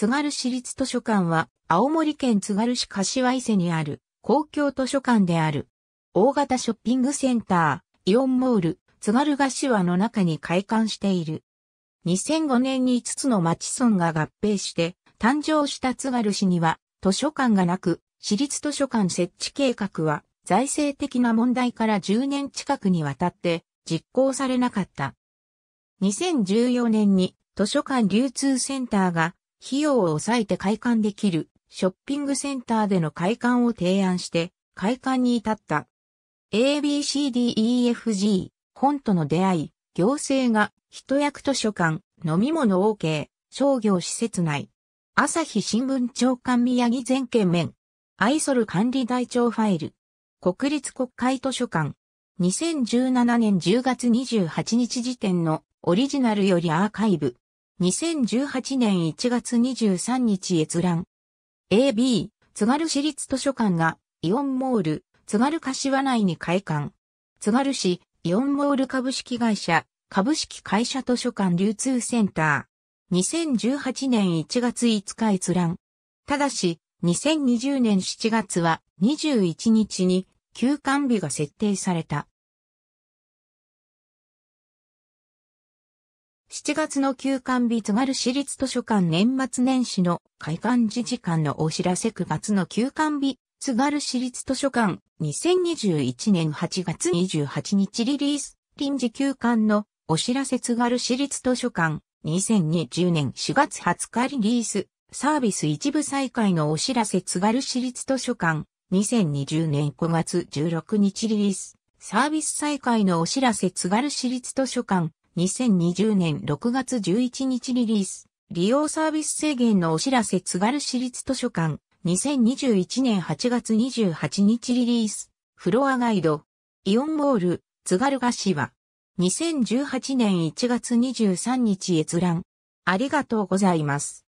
津軽市立図書館は、青森県津軽市柏伊勢にある公共図書館である。大型ショッピングセンター、イオンモール、津軽柏の中に開館している。2005年に5つの町村が合併して誕生した津軽市には図書館がなく、市立図書館設置計画は財政的な問題から10年近くにわたって実行されなかった。2014年に図書館流通センターが費用を抑えて開館できるショッピングセンターでの開館を提案して開館に至った。ABCDEFG、本との出会い、行政が人役図書館、飲み物 OK、商業施設内。朝日新聞長官宮城全県面。愛する管理台帳ファイル。国立国会図書館。2017年10月28日時点のオリジナルよりアーカイブ。2018年1月23日閲覧。AB、津軽市立図書館が、イオンモール、津軽柏内に開館。津軽市、イオンモール株式会社、株式会社図書館流通センター。2018年1月5日閲覧。ただし、2020年7月は21日に休館日が設定された。7月の休館日津軽市立図書館年末年始の開館時時間のお知らせ9月の休館日津軽市立図書館2021年8月28日リリース臨時休館のお知らせ津軽市立図書館2020年4月20日リリースサービス一部再開のお知らせ津軽市立図書館2020年5月16日リリースサービス再開のお知らせ津軽市立図書館2020年6月11日リリース、利用サービス制限のお知らせ津軽市立図書館、2021年8月28日リリース、フロアガイド、イオンモール、津軽菓子は、2018年1月23日閲覧。ありがとうございます。